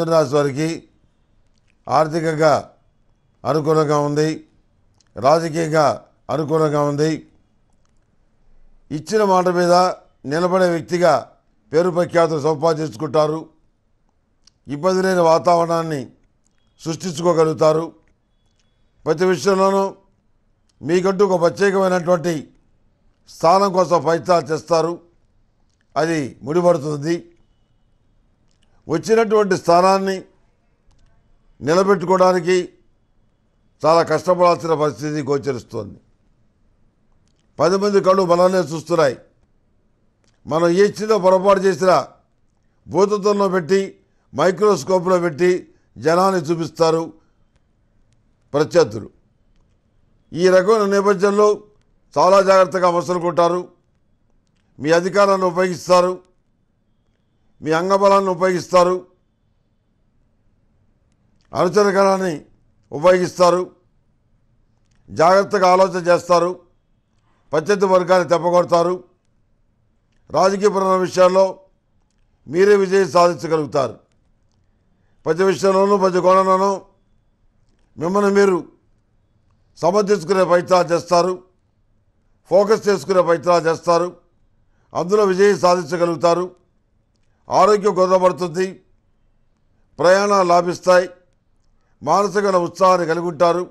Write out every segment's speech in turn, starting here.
మిథున రాశి వారికి ఆర్థికంగా అనుకూలంగా ఉంది రాజకీయంగా అనుకూలంగా ఉంది ఇచ్చిన మాట మీద నిలబడే వ్యక్తిగా పేరు ప్రఖ్యాతులు సంపాదించుకుంటారు ఇబ్బంది లేని వాతావరణాన్ని సృష్టించుకోగలుగుతారు ప్రతి విషయంలోనూ మీకంటూ ఒక ప్రత్యేకమైనటువంటి స్థానం కోసం ప్రయత్నాలు చేస్తారు అది ముడిపడుతుంది వచ్చినటువంటి స్థానాన్ని నిలబెట్టుకోవడానికి చాలా కష్టపడాల్సిన పరిస్థితి గోచరిస్తోంది పది మంది కళ్ళు బలాన్ని చూస్తున్నాయి మనం ఏ చిన్న పొరపాటు చేసినా భూతత్వంలో పెట్టి మైక్రోస్కోప్లో పెట్టి జనాన్ని చూపిస్తారు ప్రత్యర్థులు ఈ రకమైన నేపథ్యంలో చాలా జాగ్రత్తగా కొంటారు మీ అధికారాన్ని ఉపయోగిస్తారు మీ అంగబలాన్ని ఉపయోగిస్తారు అనుచరగణాన్ని ఉపయోగిస్తారు జాగ్రత్తగా ఆలోచన చేస్తారు ప్రత్యర్థి వర్గాన్ని తెప్పగొడతారు రాజకీయపరమైన విషయాల్లో మీరే విజయం సాధించగలుగుతారు ప్రతి విషయంలోనూ ప్రతి కోణంలోనూ మిమ్మల్ని మీరు సమర్థించుకునే ప్రయత్నాలు చేస్తారు ఫోకస్ చేసుకునే ప్రయత్నాలు చేస్తారు అందులో విజయం సాధించగలుగుతారు ఆరోగ్యం గొర్రపడుతుంది ప్రయాణాలు లాభిస్తాయి మానసిక ఉత్సాహాన్ని కలిగి ఉంటారు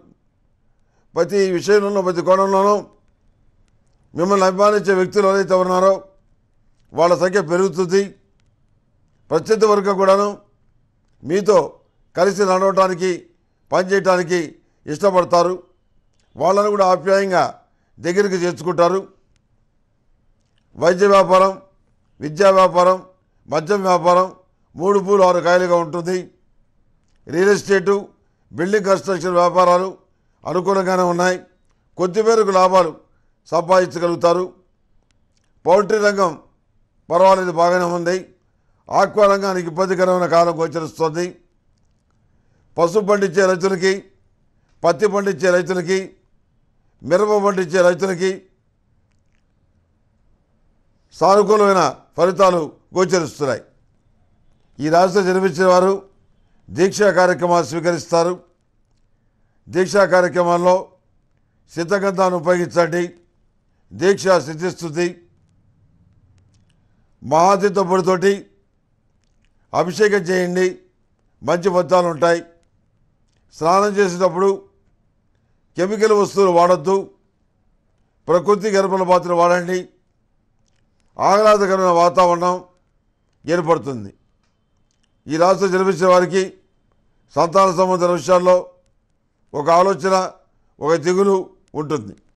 ప్రతి విషయంలోనూ ప్రతి కోణంలోనూ మిమ్మల్ని అభిమానించే వ్యక్తులు ఎవరైతే ఉన్నారో వాళ్ళ సంఖ్య పెరుగుతుంది ప్రత్యర్థి వరకు కూడాను మీతో కలిసి నడవటానికి పనిచేయటానికి ఇష్టపడతారు వాళ్ళను కూడా ఆప్యాయంగా దగ్గరికి చేర్చుకుంటారు వైద్య వ్యాపారం విద్యా వ్యాపారం మద్యం వ్యాపారం మూడు పూలు ఆరు కాయలుగా ఉంటుంది రియల్ ఎస్టేటు బిల్డింగ్ కన్స్ట్రక్షన్ వ్యాపారాలు అనుకూలంగానే ఉన్నాయి కొద్ది మేరకు లాభాలు సంపాదించగలుగుతారు పౌల్ట్రీ రంగం పర్వాలేదు బాగానే ఉంది ఆక్వా రంగానికి ఇబ్బందికరమైన కాలం గోచరిస్తుంది పసుపు పండించే రైతులకి పత్తి పండించే రైతులకి మిరప పండించే రైతులకి సానుకూలమైన ఫలితాలు గోచరిస్తున్నాయి ఈ రాశిలో జన్మించిన వారు దీక్షా కార్యక్రమాలు స్వీకరిస్తారు దీక్షా కార్యక్రమాల్లో సిద్ధగంధాన్ని ఉపయోగించండి దీక్ష సిద్ధిస్తుంది మహాదితో పొడితోటి అభిషేకం చేయండి మంచి ఫలితాలు ఉంటాయి స్నానం చేసేటప్పుడు కెమికల్ వస్తువులు వాడద్దు ప్రకృతి గర్భల పాత్ర వాడండి ఆహ్లాదకరమైన వాతావరణం ఏర్పడుతుంది ఈ రాష్ట్రం జన్మించిన వారికి సంతాన సంబంధించిన విషయాల్లో ఒక ఆలోచన ఒక దిగులు ఉంటుంది